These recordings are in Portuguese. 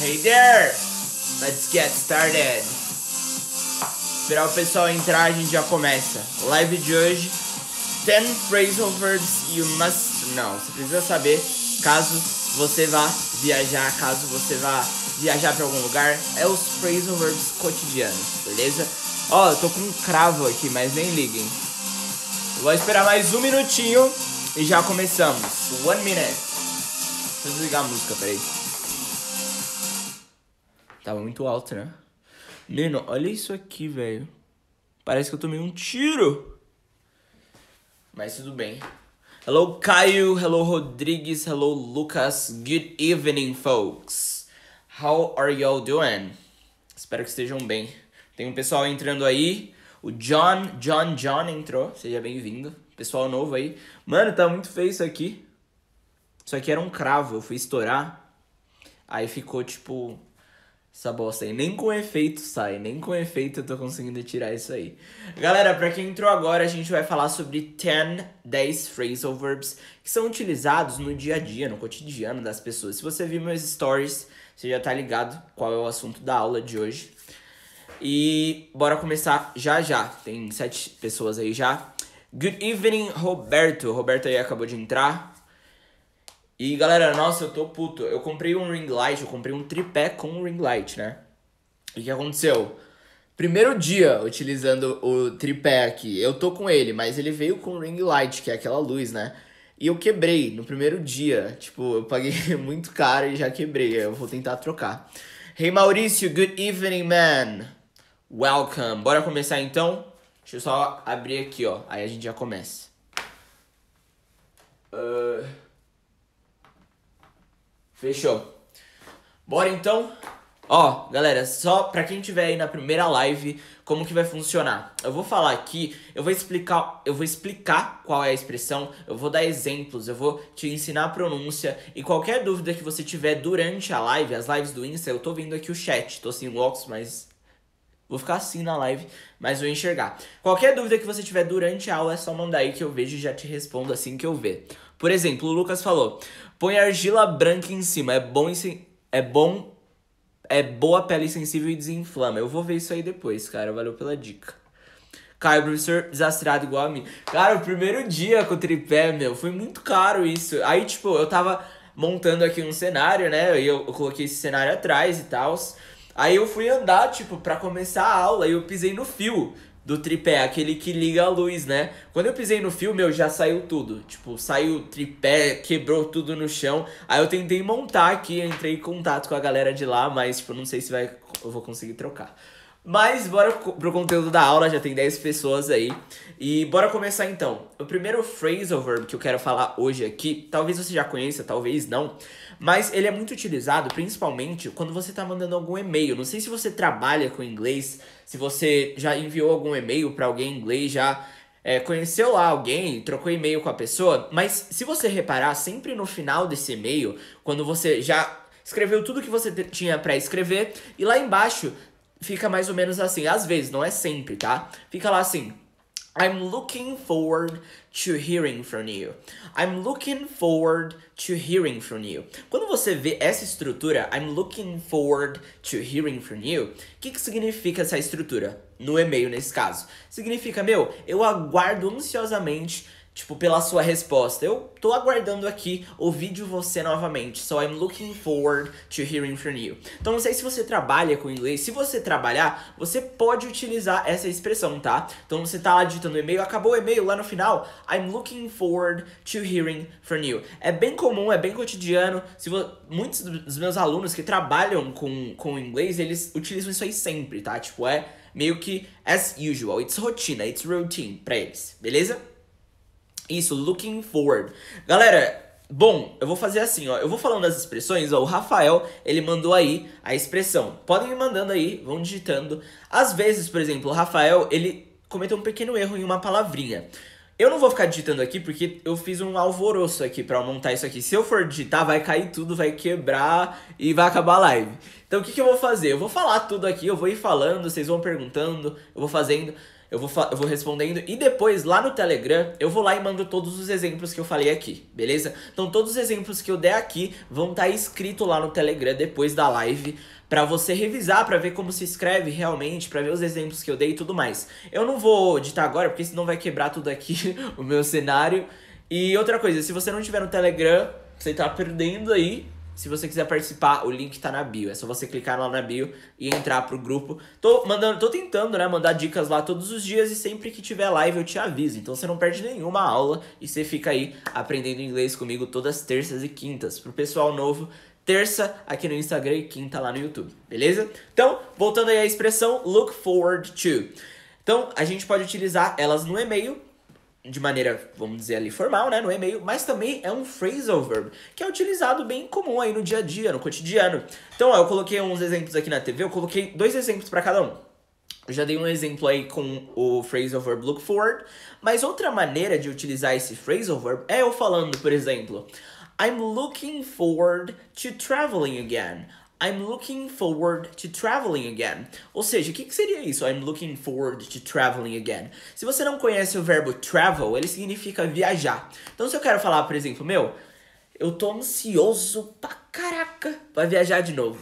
Hey there! Let's get started! Esperar o pessoal entrar, a gente já começa. Live de hoje: 10 phrasal verbs you must know. Você precisa saber caso você vá viajar, caso você vá viajar para algum lugar. É os phrasal verbs cotidianos, beleza? Ó, oh, eu tô com um cravo aqui, mas nem liguem. vou esperar mais um minutinho e já começamos. One minute. Deixa eu desligar a música, peraí. Tava muito alto, né? Menino, olha isso aqui, velho. Parece que eu tomei um tiro. Mas tudo bem. Hello, Caio. Hello, Rodrigues. Hello, Lucas. Good evening, folks. How are y'all doing? Espero que estejam bem. Tem um pessoal entrando aí. O John, John, John entrou. Seja bem-vindo. Pessoal novo aí. Mano, tá muito feio isso aqui. Isso aqui era um cravo. Eu fui estourar. Aí ficou tipo essa bosta aí. Nem com efeito sai, nem com efeito eu tô conseguindo tirar isso aí. Galera, pra quem entrou agora, a gente vai falar sobre 10, 10 phrasal verbs que são utilizados no dia a dia, no cotidiano das pessoas. Se você viu meus stories, você já tá ligado qual é o assunto da aula de hoje. E bora começar já já. Tem sete pessoas aí já. Good evening, Roberto. Roberto aí acabou de entrar. E galera, nossa, eu tô puto. Eu comprei um ring light, eu comprei um tripé com um ring light, né? E o que aconteceu? Primeiro dia utilizando o tripé aqui, eu tô com ele, mas ele veio com ring light, que é aquela luz, né? E eu quebrei no primeiro dia. Tipo, eu paguei muito caro e já quebrei. Eu vou tentar trocar. Hey Maurício, good evening, man. Welcome. Bora começar então? Deixa eu só abrir aqui, ó. Aí a gente já começa. Uh... Fechou. Bora então? Ó, galera, só pra quem tiver aí na primeira live, como que vai funcionar? Eu vou falar aqui, eu vou explicar, eu vou explicar qual é a expressão, eu vou dar exemplos, eu vou te ensinar a pronúncia e qualquer dúvida que você tiver durante a live, as lives do Insta, eu tô vendo aqui o chat, tô sem óculos, mas Vou ficar assim na live, mas vou enxergar. Qualquer dúvida que você tiver durante a aula é só mandar aí que eu vejo e já te respondo assim que eu ver. Por exemplo, o Lucas falou: Põe argila branca em cima. É bom, é bom, é boa pele sensível e desinflama. Eu vou ver isso aí depois, cara. Valeu pela dica. Caio, professor desastrado igual a mim. Cara, o primeiro dia com o tripé, meu, foi muito caro isso. Aí, tipo, eu tava montando aqui um cenário, né? E eu, eu coloquei esse cenário atrás e tal. Aí eu fui andar, tipo, pra começar a aula e eu pisei no fio do tripé, aquele que liga a luz, né? Quando eu pisei no filme, eu já saiu tudo. Tipo, saiu o tripé, quebrou tudo no chão. Aí eu tentei montar aqui, entrei em contato com a galera de lá, mas tipo, não sei se vai eu vou conseguir trocar. Mas bora pro conteúdo da aula, já tem 10 pessoas aí. E bora começar então. O primeiro phrasal verb que eu quero falar hoje aqui, talvez você já conheça, talvez não, mas ele é muito utilizado principalmente quando você está mandando algum e-mail. Não sei se você trabalha com inglês, se você já enviou algum e-mail para alguém em inglês, já é, conheceu lá alguém, trocou e-mail com a pessoa, mas se você reparar, sempre no final desse e-mail, quando você já escreveu tudo que você tinha para escrever, e lá embaixo fica mais ou menos assim, às vezes, não é sempre, tá? Fica lá assim, I'm looking forward to hearing from you. I'm looking forward to hearing from you. Quando você vê essa estrutura, I'm looking forward to hearing from you, o que, que significa essa estrutura? No e-mail, nesse caso. Significa, meu, eu aguardo ansiosamente tipo, pela sua resposta. Eu tô aguardando aqui o vídeo você novamente. So I'm looking forward to hearing from you. Então não sei se você trabalha com inglês. Se você trabalhar, você pode utilizar essa expressão, tá? Então você tá lá digitando e-mail, acabou o e-mail lá no final. I'm looking forward to hearing from you. É bem comum, é bem cotidiano. Se vo... Muitos dos meus alunos que trabalham com, com inglês, eles utilizam isso aí sempre, tá? Tipo, é meio que as usual. It's rotina, it's routine pra eles, beleza? Isso, looking forward. Galera, Bom, eu vou fazer assim, ó. Eu vou falando as expressões, ó. O Rafael, ele mandou aí a expressão. Podem ir mandando aí, vão digitando. Às vezes, por exemplo, o Rafael, ele cometeu um pequeno erro em uma palavrinha. Eu não vou ficar digitando aqui porque eu fiz um alvoroço aqui para montar isso aqui. Se eu for digitar, vai cair tudo, vai quebrar e vai acabar a live. Então, o que, que eu vou fazer? Eu vou falar tudo aqui, eu vou ir falando, vocês vão perguntando, eu vou fazendo eu vou, eu vou respondendo e depois lá no Telegram eu vou lá e mando todos os exemplos que eu falei aqui, beleza? Então todos os exemplos que eu der aqui vão estar tá escrito lá no Telegram depois da live para você revisar, para ver como se escreve realmente, para ver os exemplos que eu dei e tudo mais. Eu não vou editar agora porque senão vai quebrar tudo aqui o meu cenário. E outra coisa, se você não tiver no Telegram, você tá perdendo aí se você quiser participar, o link tá na bio. É só você clicar lá na bio e entrar pro grupo. Tô mandando, tô tentando, né, mandar dicas lá todos os dias e sempre que tiver live eu te aviso. Então você não perde nenhuma aula e você fica aí aprendendo inglês comigo todas terças e quintas. Pro pessoal novo, terça aqui no Instagram e quinta lá no YouTube, beleza? Então, voltando aí à expressão look forward to. Então, a gente pode utilizar elas no e-mail de maneira, vamos dizer ali, formal, né, no e-mail, mas também é um phrasal verb, que é utilizado bem comum aí no dia a dia, no cotidiano. Então, ó, eu coloquei uns exemplos aqui na TV, eu coloquei dois exemplos para cada um. Eu já dei um exemplo aí com o phrasal verb look forward, mas outra maneira de utilizar esse phrasal verb é eu falando, por exemplo, I'm looking forward to traveling again. I'm looking forward to traveling again. Ou seja, o que, que seria isso? I'm looking forward to traveling again. Se você não conhece o verbo travel, ele significa viajar. Então, se eu quero falar, por exemplo, meu, eu tô ansioso pra caraca pra viajar de novo.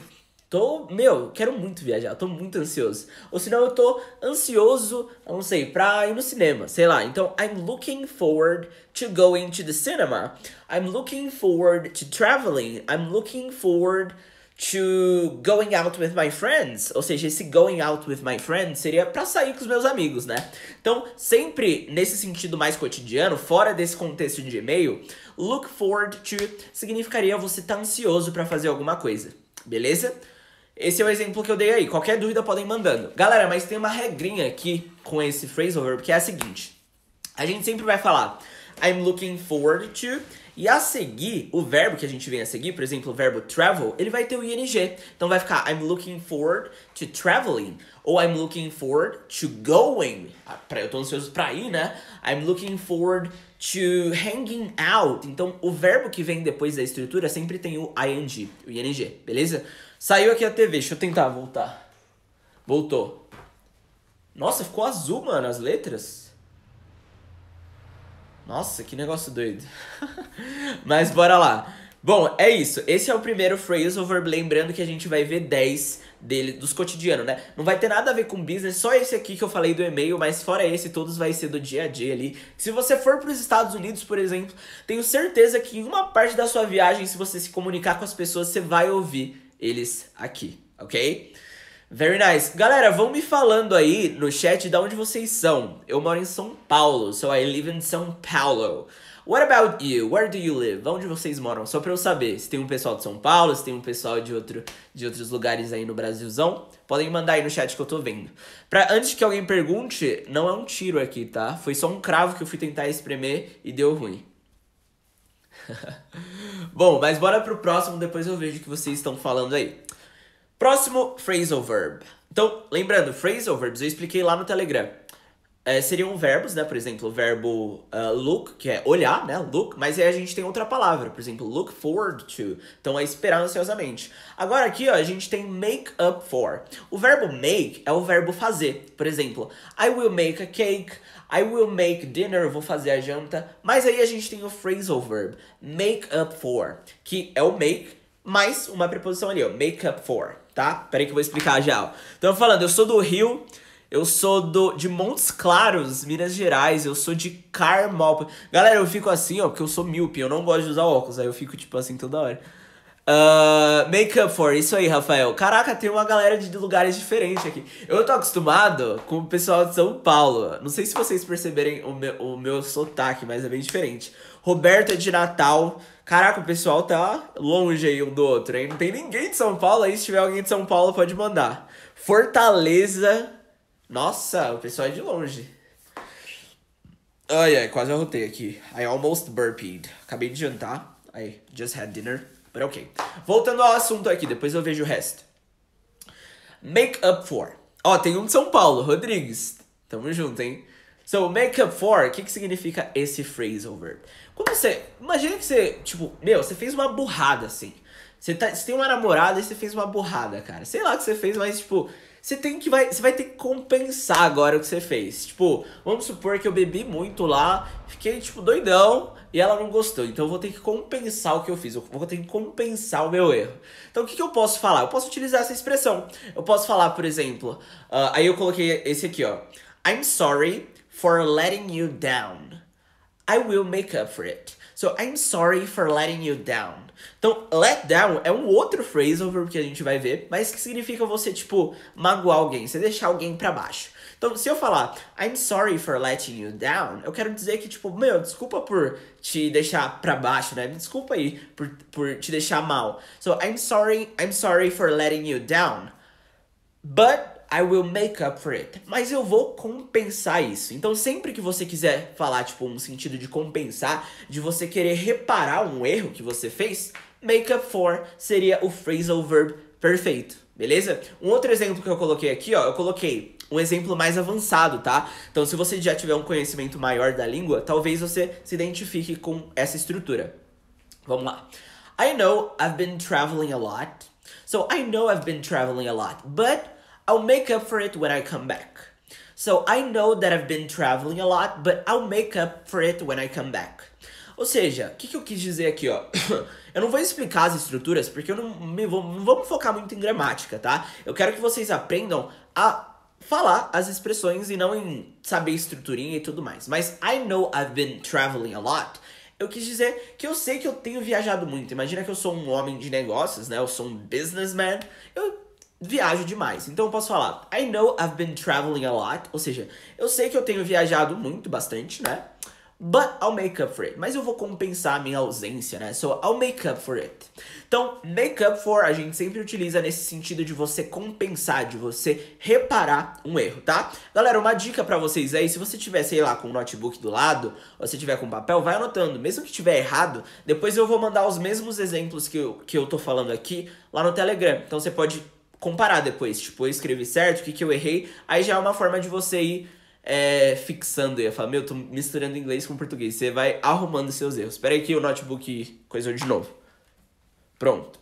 Tô, meu, quero muito viajar, tô muito ansioso. Ou senão eu tô ansioso, não sei, pra ir no cinema, sei lá. Então, I'm looking forward to going to the cinema. I'm looking forward to traveling. I'm looking forward to going out with my friends, ou seja, esse going out with my friends seria para sair com os meus amigos, né? Então, sempre nesse sentido mais cotidiano, fora desse contexto de e-mail, look forward to significaria você tá ansioso para fazer alguma coisa, beleza? Esse é o exemplo que eu dei aí. Qualquer dúvida podem mandando. Galera, mas tem uma regrinha aqui com esse phrasal verb que é a seguinte: a gente sempre vai falar I'm looking forward to e a seguir, o verbo que a gente vem a seguir, por exemplo, o verbo travel, ele vai ter o ing. Então vai ficar I'm looking forward to traveling ou I'm looking forward to going. Ah, eu tô ansioso pra ir, né? I'm looking forward to hanging out. Então o verbo que vem depois da estrutura sempre tem o ing, o ing, beleza? Saiu aqui a TV, deixa eu tentar voltar. Voltou. Nossa, ficou azul, mano, as letras. Nossa, que negócio doido. Mas bora lá. Bom, é isso. Esse é o primeiro phrasal verb. Lembrando que a gente vai ver 10 dele, dos cotidianos, né? Não vai ter nada a ver com business, só esse aqui que eu falei do e-mail, mas fora esse, todos vai ser do dia a dia ali. Se você for para os Estados Unidos, por exemplo, tenho certeza que em uma parte da sua viagem, se você se comunicar com as pessoas, você vai ouvir eles aqui, ok? Very nice. Galera, vão me falando aí no chat de onde vocês são. Eu moro em São Paulo, so I live in São Paulo. What about you? Where do you live? Onde vocês moram? Só pra eu saber. Se tem um pessoal de São Paulo, se tem um pessoal de, outro, de outros lugares aí no Brasilzão, podem mandar aí no chat que eu tô vendo. Pra, antes que alguém pergunte, não é um tiro aqui, tá? Foi só um cravo que eu fui tentar espremer e deu ruim. Bom, mas bora pro próximo, depois eu vejo o que vocês estão falando aí. Próximo, phrasal verb. Então, lembrando, phrasal verbs eu expliquei lá no Telegram. É, seriam verbos, né? Por exemplo, o verbo uh, look, que é olhar, né? Look, mas aí a gente tem outra palavra, por exemplo, look forward to. Então é esperar ansiosamente. Agora aqui, ó, a gente tem make up for. O verbo make é o verbo fazer. Por exemplo, I will make a cake, I will make dinner, eu vou fazer a janta. Mas aí a gente tem o phrasal verb, make up for, que é o make mais uma preposição ali, ó. Make up for, tá? Peraí que eu vou explicar já, ó. Então, falando, eu sou do Rio, eu sou do, de Montes Claros, Minas Gerais, eu sou de Carmópolis. Galera, eu fico assim, ó, porque eu sou míope, eu não gosto de usar óculos, aí eu fico, tipo, assim, toda hora. Uh, make up for, isso aí, Rafael. Caraca, tem uma galera de lugares diferentes aqui. Eu tô acostumado com o pessoal de São Paulo. Não sei se vocês perceberem o meu, o meu sotaque, mas é bem diferente. Roberto é de Natal, Caraca, o pessoal tá longe aí um do outro, hein? Não tem ninguém de São Paulo aí. Se tiver alguém de São Paulo, pode mandar. Fortaleza. Nossa, o pessoal é de longe. Ai, ai, quase arrotei aqui. I almost burped. Acabei de jantar. I just had dinner. But ok. Voltando ao assunto aqui, depois eu vejo o resto. Make up for. Ó, tem um de São Paulo, Rodrigues. Tamo junto, hein? So, make up for, o que, que significa esse phrasal verb? Quando você. Imagina que você, tipo, meu, você fez uma burrada assim. Você, tá, você tem uma namorada e você fez uma burrada, cara. Sei lá o que você fez, mas, tipo, você tem que vai, você vai ter que compensar agora o que você fez. Tipo, vamos supor que eu bebi muito lá, fiquei tipo doidão e ela não gostou. Então eu vou ter que compensar o que eu fiz, eu vou ter que compensar o meu erro. Então o que, que eu posso falar? Eu posso utilizar essa expressão. Eu posso falar, por exemplo, uh, aí eu coloquei esse aqui, ó. I'm sorry for letting you down. I will make up for it. So I'm sorry for letting you down. Então, let down é um outro phrasal que a gente vai ver, mas que significa você, tipo, magoar alguém, você deixar alguém para baixo. Então, se eu falar I'm sorry for letting you down, eu quero dizer que, tipo, meu, desculpa por te deixar pra baixo, né? Desculpa aí por, por te deixar mal. So, I'm sorry, I'm sorry for letting you down. But I will make up for it. Mas eu vou compensar isso. Então, sempre que você quiser falar, tipo, um sentido de compensar, de você querer reparar um erro que você fez, make up for seria o phrasal verb perfeito, beleza? Um outro exemplo que eu coloquei aqui, ó, eu coloquei um exemplo mais avançado, tá? Então, se você já tiver um conhecimento maior da língua, talvez você se identifique com essa estrutura. Vamos lá. I know I've been traveling a lot. So, I know I've been traveling a lot, but I'll make up for it when I come back. So I know that I've been traveling a lot, but I'll make up for it when I come back. Ou seja, o que, que, eu quis dizer aqui, ó? Eu não vou explicar as estruturas porque eu não me vou, não vou me focar muito em gramática, tá? Eu quero que vocês aprendam a falar as expressões e não em saber estruturinha e tudo mais. Mas I know I've been traveling a lot. Eu quis dizer que eu sei que eu tenho viajado muito. Imagina que eu sou um homem de negócios, né? Eu sou um businessman. Eu viajo demais. Então eu posso falar, I know I've been traveling a lot, ou seja, eu sei que eu tenho viajado muito, bastante, né? But I'll make up for it. Mas eu vou compensar a minha ausência, né? So I'll make up for it. Então, make up for a gente sempre utiliza nesse sentido de você compensar, de você reparar um erro, tá? Galera, uma dica para vocês aí, se você tiver, sei lá, com o notebook do lado, ou se tiver com papel, vai anotando. Mesmo que tiver errado, depois eu vou mandar os mesmos exemplos que eu, que eu tô falando aqui lá no Telegram. Então você pode comparar depois. Tipo, eu escrevi certo, o que, que eu errei. Aí já é uma forma de você ir é, fixando. Eu ia falar, meu, tô misturando inglês com português. Você vai arrumando seus erros. Espera aí que o notebook coisou de novo. Pronto.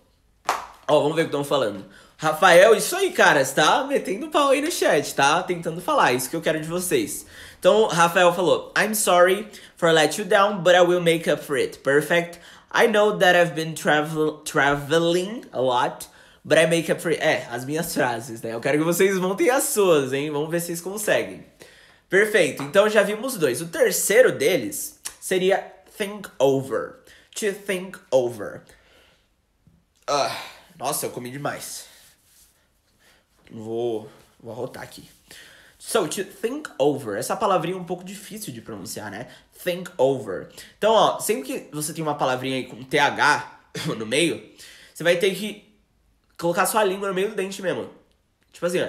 Ó, vamos ver o que estão falando. Rafael, isso aí, cara, você tá metendo pau aí no chat, tá? Tentando falar, isso que eu quero de vocês. Então, Rafael falou: I'm sorry for let you down, but I will make up for it. Perfect. I know that I've been travel traveling a lot. But I make up for. É, as minhas frases, né? Eu quero que vocês montem as suas, hein? Vamos ver se vocês conseguem. Perfeito, então já vimos dois. O terceiro deles seria think over. To think over. Ah, nossa, eu comi demais. Vou, vou arrotar aqui. So, to think over. Essa palavrinha é um pouco difícil de pronunciar, né? Think over. Então, ó, sempre que você tem uma palavrinha aí com TH no meio, você vai ter que Colocar sua língua no meio do dente mesmo. Tipo assim, ó.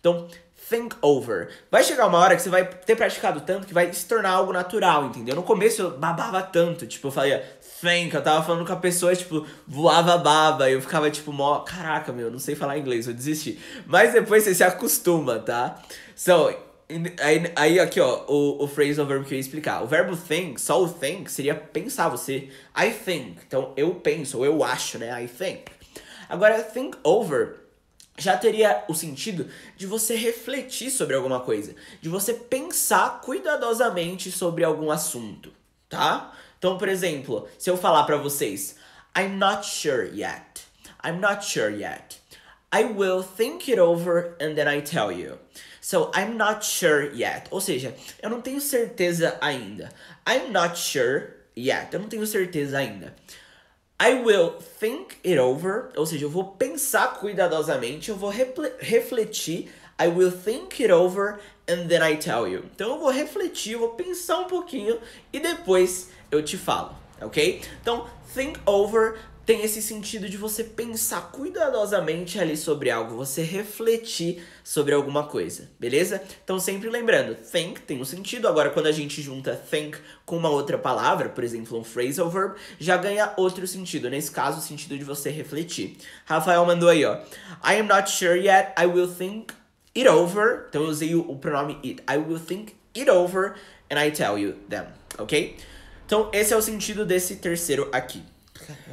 Então, think over. Vai chegar uma hora que você vai ter praticado tanto que vai se tornar algo natural, entendeu? No começo eu babava tanto, tipo, eu falava think, eu tava falando com a pessoa, tipo, voava baba, e eu ficava tipo, mó, caraca, meu, não sei falar inglês, eu desisti. Mas depois você se acostuma, tá? So, Aí, aí aqui, ó, o, o phrasal verb que eu ia explicar. O verbo think, só o think, seria pensar você. I think. Então, eu penso, ou eu acho, né? I think. Agora, think over já teria o sentido de você refletir sobre alguma coisa, de você pensar cuidadosamente sobre algum assunto, tá? Então, por exemplo, se eu falar para vocês, I'm not sure yet. I'm not sure yet. I will think it over and then I tell you. So, I'm not sure yet. Ou seja, eu não tenho certeza ainda. I'm not sure yet. Eu não tenho certeza ainda. I will think it over, ou seja, eu vou pensar cuidadosamente, eu vou refletir. I will think it over and then I tell you. Então eu vou refletir, eu vou pensar um pouquinho e depois eu te falo, ok? Então, think over, tem esse sentido de você pensar cuidadosamente ali sobre algo, você refletir sobre alguma coisa, beleza? Então sempre lembrando, think tem um sentido, agora quando a gente junta think com uma outra palavra, por exemplo, um phrasal verb, já ganha outro sentido, nesse caso o sentido de você refletir. Rafael mandou aí, ó. I am not sure yet, I will think it over. Então eu usei o pronome it. I will think it over and I tell you them, ok? Então esse é o sentido desse terceiro aqui.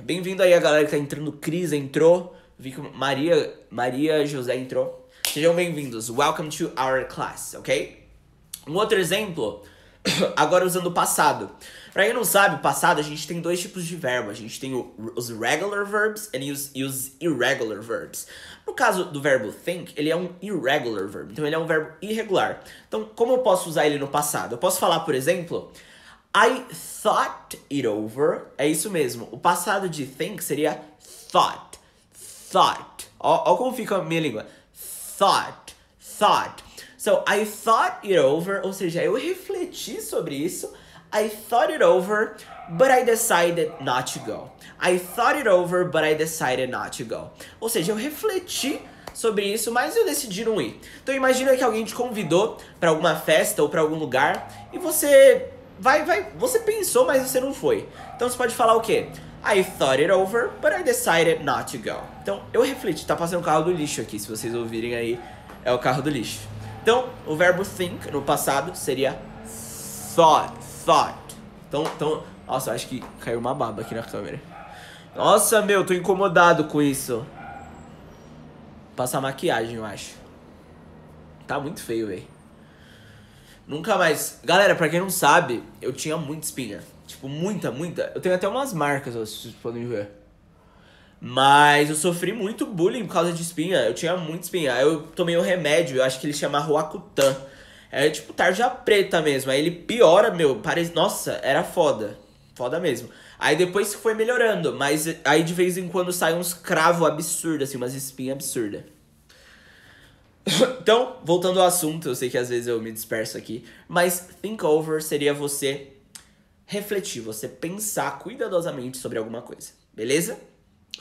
Bem-vindo aí a galera que tá entrando. Cris entrou. Vi que Maria, Maria José entrou. Sejam bem-vindos. Welcome to our class, ok? Um outro exemplo, agora usando o passado. Pra quem não sabe, o passado a gente tem dois tipos de verbo. A gente tem o, os regular verbs e os, e os irregular verbs. No caso do verbo think, ele é um irregular verb. Então ele é um verbo irregular. Então, como eu posso usar ele no passado? Eu posso falar, por exemplo, I thought it over. É isso mesmo. O passado de think seria thought. Thought. Olha como fica a minha língua. Thought. Thought. So, I thought it over. Ou seja, eu refleti sobre isso. I thought it over, but I decided not to go. I thought it over, but I decided not to go. Ou seja, eu refleti sobre isso, mas eu decidi não ir. Então imagina que alguém te convidou para alguma festa ou para algum lugar e você vai, vai, você pensou, mas você não foi. Então você pode falar o quê? I thought it over, but I decided not to go. Então, eu refleti, tá passando o carro do lixo aqui, se vocês ouvirem aí, é o carro do lixo. Então, o verbo think no passado seria thought, thought. Então, então, nossa, acho que caiu uma baba aqui na câmera. Nossa, meu, tô incomodado com isso. Passar maquiagem, eu acho. Tá muito feio, velho. Nunca mais. Galera, pra quem não sabe, eu tinha muita espinha. Tipo, muita, muita. Eu tenho até umas marcas, vocês podem ver. Mas eu sofri muito bullying por causa de espinha. Eu tinha muita espinha. Aí eu tomei um remédio, eu acho que ele chama Roacutan. É tipo tarja preta mesmo. Aí ele piora, meu. Parece... Nossa, era foda. Foda mesmo. Aí depois foi melhorando, mas aí de vez em quando sai uns cravos absurdos, assim, umas espinhas absurdas. então, voltando ao assunto, eu sei que às vezes eu me disperso aqui, mas think over seria você refletir, você pensar cuidadosamente sobre alguma coisa, beleza?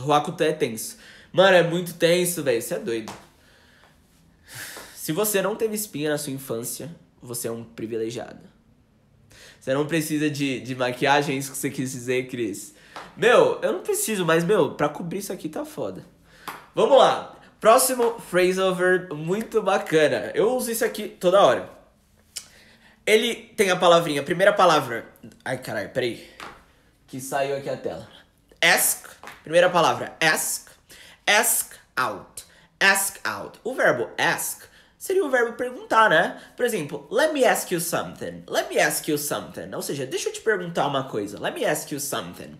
O é tenso. Mano, é muito tenso, velho, você é doido. Se você não teve espinha na sua infância, você é um privilegiado. Você não precisa de, de maquiagem, é isso que você quis dizer, Cris. Meu, eu não preciso, mas, meu, pra cobrir isso aqui tá foda. Vamos lá. Próximo phrasal verb muito bacana. Eu uso isso aqui toda hora. Ele tem a palavrinha, a primeira palavra. Ai, caralho, peraí. Que saiu aqui a tela. Ask. Primeira palavra, ask. Ask out. Ask out. O verbo ask seria o verbo perguntar, né? Por exemplo, let me ask you something. Let me ask you something. Ou seja, deixa eu te perguntar uma coisa. Let me ask you something.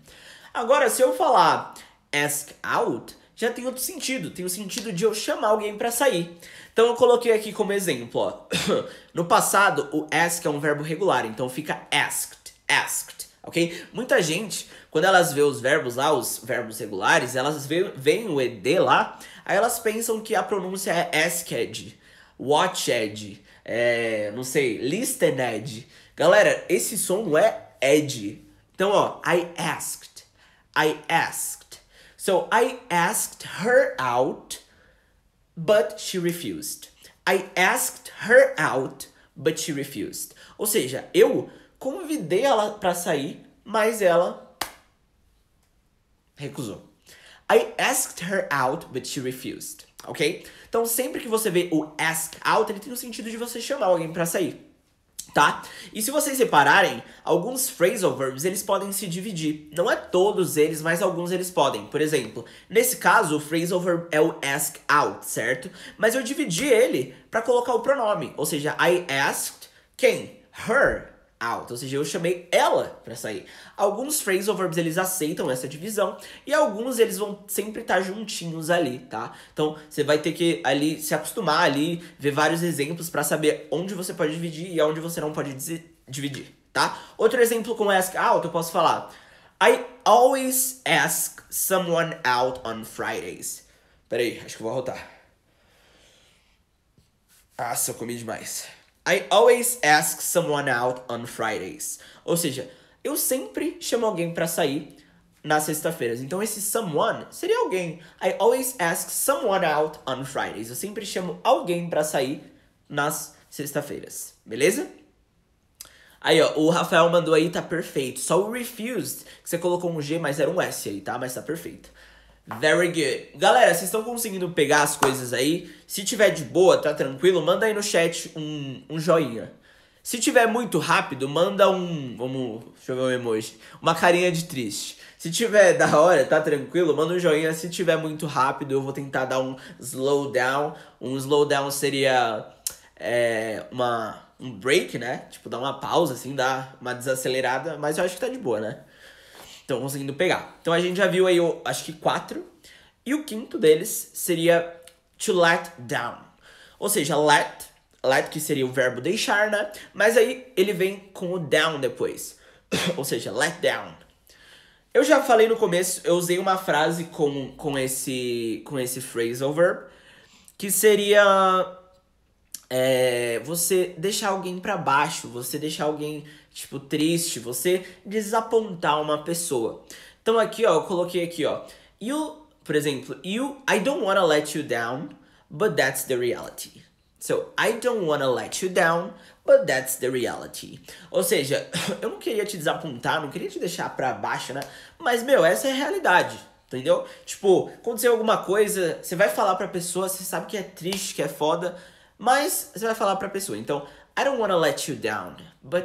Agora, se eu falar ask out, já tem outro sentido. Tem o sentido de eu chamar alguém para sair. Então eu coloquei aqui como exemplo, ó. No passado, o ask é um verbo regular, então fica asked, asked, ok? Muita gente, quando elas vê os verbos lá, os verbos regulares, elas veem o ED lá, aí elas pensam que a pronúncia é asked, watched, é, não sei, listened. Galera, esse som é ed. Então, ó, I asked, I asked. So I asked her out, but she refused. I asked her out, but she refused. Ou seja, eu convidei ela para sair, mas ela recusou. I asked her out, but she refused. Ok? Então, sempre que você vê o ask out, ele tem o sentido de você chamar alguém para sair tá? E se vocês repararem, alguns phrasal verbs eles podem se dividir. Não é todos eles, mas alguns eles podem. Por exemplo, nesse caso, o phrasal verb é o ask out, certo? Mas eu dividi ele para colocar o pronome, ou seja, I asked quem? Her out. Ou seja, eu chamei ela para sair. Alguns phrasal ou verbs eles aceitam essa divisão e alguns eles vão sempre estar tá juntinhos ali, tá? Então você vai ter que ali se acostumar ali, ver vários exemplos para saber onde você pode dividir e onde você não pode dividir, tá? Outro exemplo com ask out eu posso falar I always ask someone out on Fridays. Peraí, acho que vou voltar Ah, eu comi demais. I always ask someone out on Fridays. Ou seja, eu sempre chamo alguém para sair nas sextas-feiras. Então esse someone seria alguém. I always ask someone out on Fridays. Eu sempre chamo alguém para sair nas sextas-feiras. Beleza? Aí, ó, o Rafael mandou aí, tá perfeito. Só o refused, que você colocou um G, mas era um S aí, tá? Mas tá perfeito. Very good. Galera, vocês estão conseguindo pegar as coisas aí? Se tiver de boa, tá tranquilo, manda aí no chat um, um joinha. Se tiver muito rápido, manda um. Vamos. Deixa eu ver um emoji. Uma carinha de triste. Se tiver da hora, tá tranquilo, manda um joinha. Se tiver muito rápido, eu vou tentar dar um slowdown. Um slowdown seria. É, uma, um break, né? Tipo, dar uma pausa, assim, dar uma desacelerada. Mas eu acho que tá de boa, né? estão conseguindo pegar. Então a gente já viu aí, eu acho que quatro. E o quinto deles seria to let down. Ou seja, let, let que seria o verbo deixar, né? Mas aí ele vem com o down depois. Ou seja, let down. Eu já falei no começo, eu usei uma frase com, com esse com esse phrasal verb, que seria é, você deixar alguém para baixo, você deixar alguém tipo, triste, você desapontar uma pessoa. Então aqui, ó, eu coloquei aqui, ó. You, por exemplo, you, I don't wanna let you down, but that's the reality. So, I don't wanna let you down, but that's the reality. Ou seja, eu não queria te desapontar, não queria te deixar pra baixo, né? Mas, meu, essa é a realidade, entendeu? Tipo, aconteceu alguma coisa, você vai falar pra pessoa, você sabe que é triste, que é foda, mas você vai falar pra pessoa. Então, I don't wanna let you down, but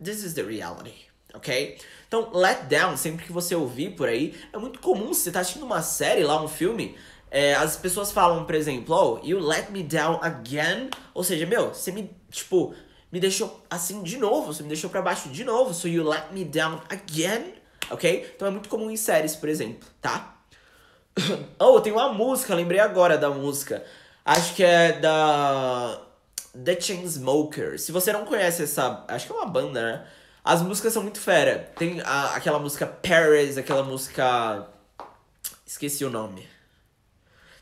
this is the reality ok? Então, let down, sempre que você ouvir por aí, é muito comum se você tá assistindo uma série lá, um filme, é, as pessoas falam, por exemplo, oh, you let me down again, ou seja, meu, você me, tipo, me deixou assim de novo, você me deixou para baixo de novo, so you let me down again, ok? Então é muito comum em séries, por exemplo, tá? oh, tem uma música, lembrei agora da música, acho que é da The Chainsmokers. Se você não conhece essa, acho que é uma banda, né? As músicas são muito fera. Tem a, aquela música Paris, aquela música. Esqueci o nome.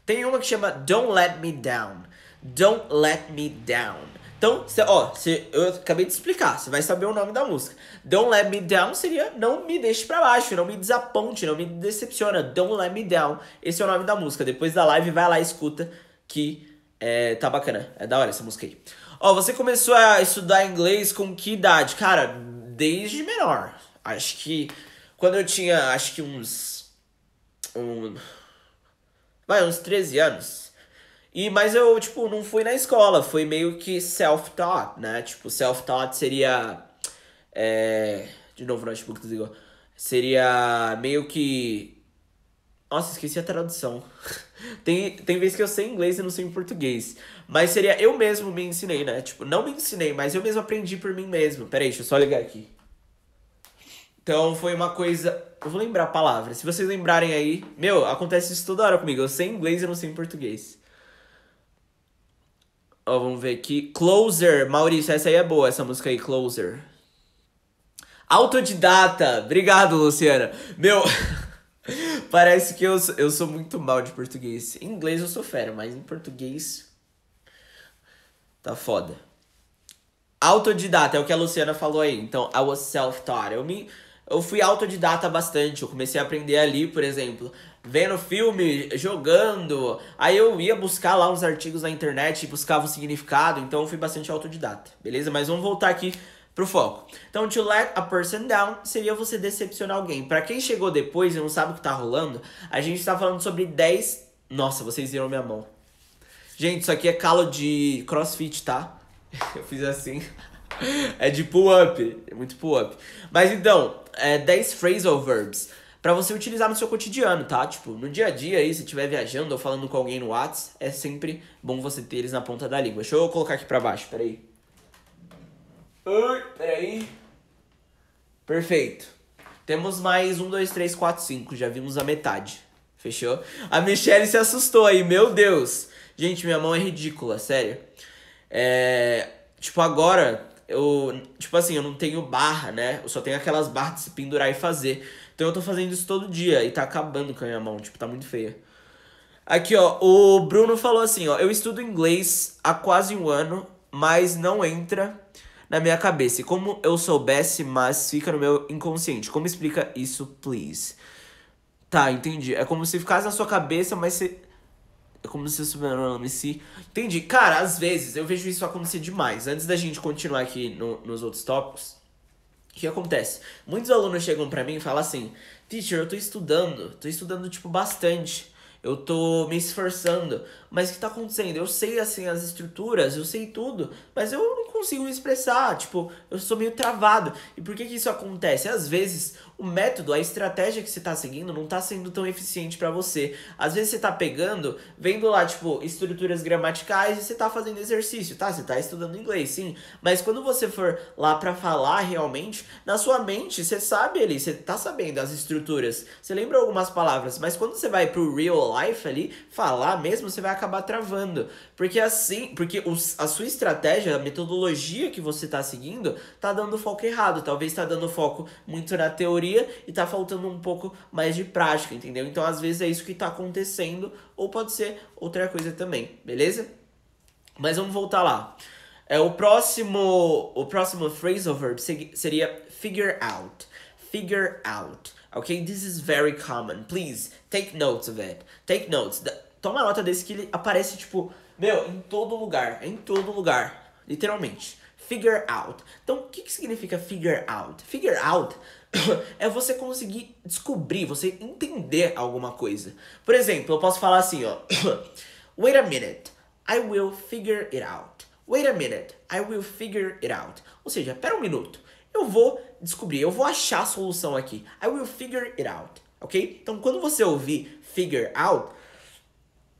Tem uma que chama Don't Let Me Down. Don't Let Me Down. Então, cê, ó, cê, eu acabei de explicar, você vai saber o nome da música. Don't Let Me Down seria Não Me Deixe Pra Baixo, Não Me Desaponte, Não Me Decepciona. Don't Let Me Down, esse é o nome da música. Depois da live, vai lá e escuta que é, tá bacana, é da hora essa música aí. Ó, você começou a estudar inglês com que idade? Cara, desde menor. Acho que quando eu tinha, acho que uns. Um, vai, uns 13 anos. E, mas eu, tipo, não fui na escola, foi meio que self-taught, né? Tipo, self-taught seria. É, de novo, notebook desigual. Seria meio que nossa, esqueci a tradução. tem, tem vezes que eu sei inglês e não sei em português. Mas seria eu mesmo me ensinei, né? Tipo, não me ensinei, mas eu mesmo aprendi por mim mesmo. Peraí, deixa eu só ligar aqui. Então foi uma coisa. Eu vou lembrar a palavra. Se vocês lembrarem aí. Meu, acontece isso toda hora comigo. Eu sei inglês e não sei em português. Ó, oh, vamos ver aqui. Closer. Maurício, essa aí é boa, essa música aí, Closer. Autodidata. Obrigado, Luciana. Meu. Parece que eu, eu sou muito mal de português. Em inglês eu sou fera, mas em português. Tá foda. Autodidata é o que a Luciana falou aí. Então, I was self-taught. Eu, me, eu fui autodidata bastante. Eu comecei a aprender ali, por exemplo, vendo filme, jogando. Aí eu ia buscar lá uns artigos na internet, e buscava o significado. Então, eu fui bastante autodidata. Beleza? Mas vamos voltar aqui pro foco. Então, to let a person down seria você decepcionar alguém. Para quem chegou depois e não sabe o que tá rolando, a gente tá falando sobre 10. Nossa, vocês viram minha mão. Gente, isso aqui é calo de crossfit, tá? Eu fiz assim. É de pull-up. É muito pull-up. Mas então, é 10 phrasal verbs para você utilizar no seu cotidiano, tá? Tipo, no dia a dia aí, se estiver viajando ou falando com alguém no Whats, é sempre bom você ter eles na ponta da língua. Deixa eu colocar aqui para baixo, peraí peraí. Perfeito. Temos mais um, dois, três, quatro, cinco. Já vimos a metade. Fechou? A Michelle se assustou aí, meu Deus. Gente, minha mão é ridícula, sério. É. Tipo, agora, eu. Tipo assim, eu não tenho barra, né? Eu só tenho aquelas barras de se pendurar e fazer. Então eu tô fazendo isso todo dia e tá acabando com a minha mão, tipo, tá muito feia. Aqui, ó, o Bruno falou assim, ó, eu estudo inglês há quase um ano, mas não entra na minha cabeça. E como eu soubesse, mas fica no meu inconsciente. Como explica isso, please? Tá, entendi. É como se ficasse na sua cabeça, mas você. É como se o nome se. Entendi. Cara, às vezes eu vejo isso acontecer demais. Antes da gente continuar aqui no, nos outros tópicos, o que acontece? Muitos alunos chegam pra mim e falam assim: Teacher, eu tô estudando. Tô estudando, tipo, bastante. Eu tô me esforçando. Mas o que tá acontecendo? Eu sei, assim, as estruturas, eu sei tudo, mas eu não consigo me expressar, tipo, eu sou meio travado. E por que que isso acontece? Às vezes, o método, a estratégia que você tá seguindo não tá sendo tão eficiente para você. Às vezes você tá pegando, vendo lá, tipo, estruturas gramaticais e você tá fazendo exercício, tá? Você tá estudando inglês, sim. Mas quando você for lá para falar realmente, na sua mente, você sabe ali, você tá sabendo as estruturas. Você lembra algumas palavras, mas quando você vai pro real life ali, falar mesmo, você vai acabar travando. Porque assim, porque os, a sua estratégia, a metodologia que você está seguindo, tá dando foco errado. Talvez está dando foco muito na teoria e tá faltando um pouco mais de prática, entendeu? Então, às vezes é isso que está acontecendo, ou pode ser outra coisa também, beleza? Mas vamos voltar lá. É, o próximo o próximo phrasal verb seria figure out. Figure out. Ok? This is very common. Please, take notes of it. Take notes. Toma nota desse que ele aparece, tipo, meu, em todo lugar, em todo lugar, literalmente. Figure out. Então, o que, que significa figure out? Figure out é você conseguir descobrir, você entender alguma coisa. Por exemplo, eu posso falar assim, ó. Wait a minute, I will figure it out. Wait a minute, I will figure it out. Ou seja, pera um minuto, eu vou descobrir, eu vou achar a solução aqui. I will figure it out, ok? Então, quando você ouvir figure out,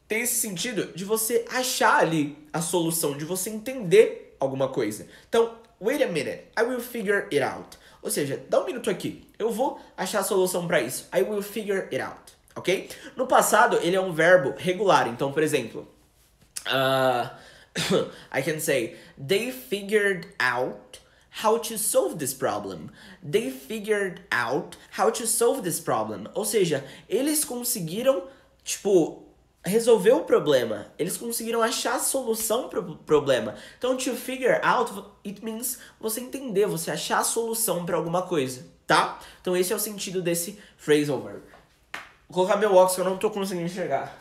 tem esse sentido de você achar ali a solução, de você entender alguma coisa. Então, wait a minute, I will figure it out. Ou seja, dá um minuto aqui, eu vou achar a solução para isso. I will figure it out, ok? No passado, ele é um verbo regular. Então, por exemplo, uh, I can say, they figured out how to solve this problem. They figured out how to solve this problem. Ou seja, eles conseguiram, tipo, resolveu o problema. Eles conseguiram achar a solução para o problema. Então, to figure out, it means você entender, você achar a solução para alguma coisa, tá? Então, esse é o sentido desse phrasal verb. Vou colocar meu óculos que eu não tô conseguindo enxergar.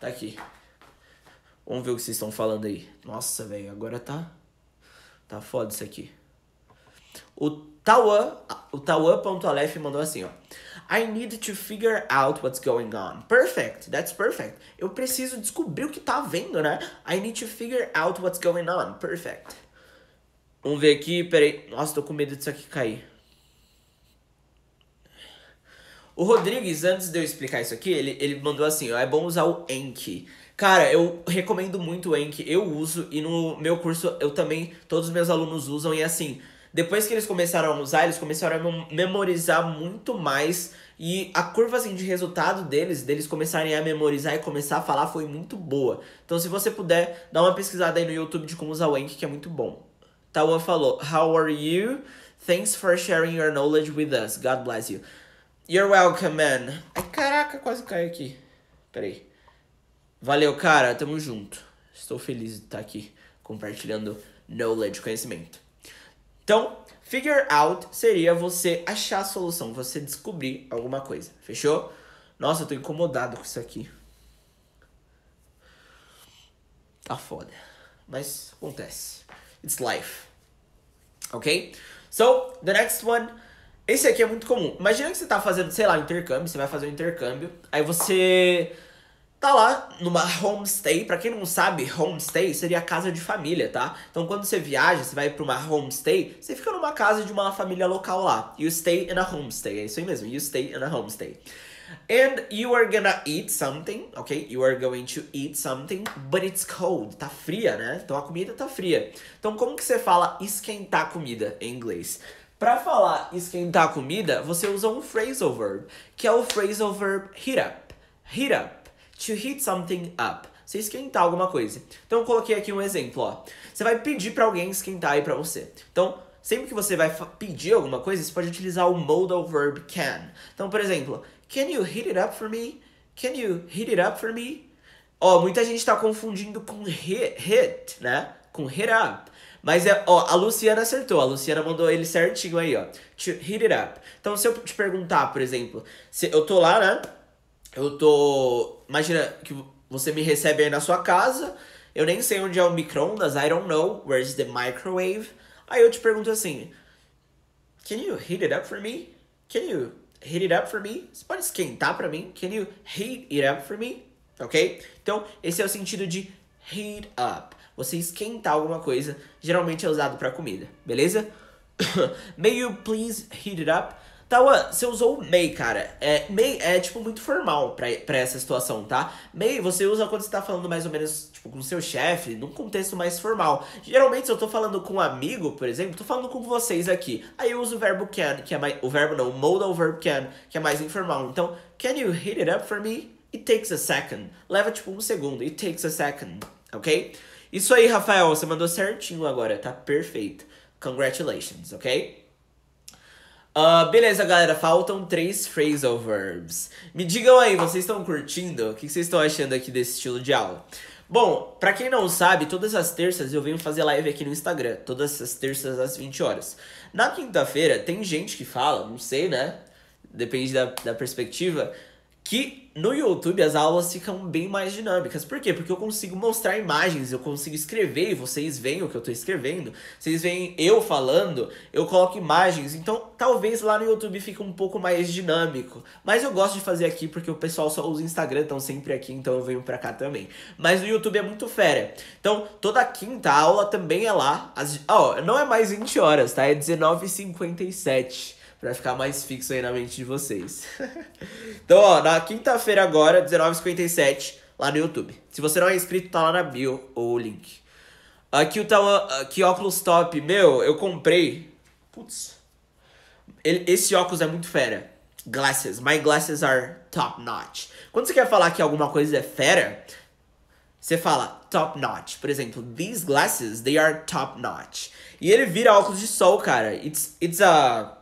Tá aqui. Vamos ver o que vocês estão falando aí. Nossa, velho, agora tá... Tá foda isso aqui. O Tauan, o Tauan.alef mandou assim, ó. I need to figure out what's going on. Perfect, that's perfect. Eu preciso descobrir o que tá havendo, né? I need to figure out what's going on. Perfect. Vamos ver aqui, peraí. Nossa, tô com medo disso aqui cair. O Rodrigues, antes de eu explicar isso aqui, ele, ele mandou assim, ó, é bom usar o Enki. Cara, eu recomendo muito o Enki, eu uso, e no meu curso eu também, todos os meus alunos usam, e é assim, depois que eles começaram a usar, eles começaram a memorizar muito mais. E a curva assim, de resultado deles, deles começarem a memorizar e começar a falar, foi muito boa. Então, se você puder, dá uma pesquisada aí no YouTube de como usar o Anki, que é muito bom. Tawan falou: How are you? Thanks for sharing your knowledge with us. God bless you. You're welcome, man. Ai, caraca, quase caiu aqui. Peraí. Valeu, cara. Tamo junto. Estou feliz de estar aqui compartilhando knowledge, conhecimento. Então, figure out seria você achar a solução, você descobrir alguma coisa. Fechou? Nossa, eu tô incomodado com isso aqui. Tá foda. Mas acontece. It's life. Ok? So, the next one. Esse aqui é muito comum. Imagina que você tá fazendo, sei lá, um intercâmbio. Você vai fazer um intercâmbio. Aí você tá lá numa homestay. Para quem não sabe, homestay seria casa de família, tá? Então quando você viaja, você vai para uma homestay, você fica numa casa de uma família local lá. You stay in a homestay, é isso aí mesmo. You stay in a homestay. And you are gonna eat something, ok? You are going to eat something, but it's cold. Tá fria, né? Então a comida tá fria. Então como que você fala esquentar comida em inglês? Para falar esquentar comida, você usa um phrasal verb, que é o phrasal verb heat up. Heat up to heat something up. Você esquentar alguma coisa. Então eu coloquei aqui um exemplo, ó. Você vai pedir para alguém esquentar aí para você. Então, sempre que você vai pedir alguma coisa, você pode utilizar o modal verb can. Então, por exemplo, can you heat it up for me? Can you heat it up for me? Ó, muita gente está confundindo com hit, hit, né? Com hit up. Mas é, ó, a Luciana acertou. A Luciana mandou ele certinho aí, ó. To heat it up. Então, se eu te perguntar, por exemplo, se eu tô lá, né? eu tô. Imagina que você me recebe aí na sua casa, eu nem sei onde é o microondas, I don't know, where's the microwave? Aí eu te pergunto assim: Can you heat it up for me? Can you heat it up for me? Você pode esquentar para mim? Can you heat it up for me? Ok? Então, esse é o sentido de heat up. Você esquentar alguma coisa, geralmente é usado para comida, beleza? May you please heat it up? Tauan, você usou o May, cara. É, MEI é, tipo, muito formal pra, pra essa situação, tá? May, você usa quando você tá falando mais ou menos, tipo, com seu chefe, num contexto mais formal. Geralmente, se eu tô falando com um amigo, por exemplo, tô falando com vocês aqui. Aí eu uso o verbo can, que é mais... O verbo não, o modal é verb can, que é mais informal. Então, can you heat it up for me? It takes a second. Leva, tipo, um segundo. It takes a second, ok? Isso aí, Rafael, você mandou certinho agora, tá perfeito. Congratulations, ok? Uh, beleza, galera, faltam três phrasal verbs. Me digam aí, vocês estão curtindo? O que vocês estão achando aqui desse estilo de aula? Bom, para quem não sabe, todas as terças eu venho fazer live aqui no Instagram, todas as terças às 20 horas. Na quinta-feira, tem gente que fala, não sei, né? Depende da, da perspectiva, que no YouTube as aulas ficam bem mais dinâmicas. Por quê? Porque eu consigo mostrar imagens, eu consigo escrever e vocês veem o que eu estou escrevendo, vocês veem eu falando, eu coloco imagens. Então talvez lá no YouTube fique um pouco mais dinâmico. Mas eu gosto de fazer aqui porque o pessoal só usa Instagram, estão sempre aqui, então eu venho pra cá também. Mas no YouTube é muito fera. Então toda quinta aula também é lá. Ó, as... oh, não é mais 20 horas, tá? É 19h57 para ficar mais fixo aí na mente de vocês. então, ó, na quinta-feira agora, 19h57, lá no YouTube. Se você não é inscrito, tá lá na bio ou o link. Aqui o tal, aqui óculos top, meu, eu comprei. Putz. Ele, esse óculos é muito fera. Glasses, my glasses are top notch. Quando você quer falar que alguma coisa é fera, você fala top notch. Por exemplo, these glasses, they are top notch. E ele vira óculos de sol, cara. It's, it's a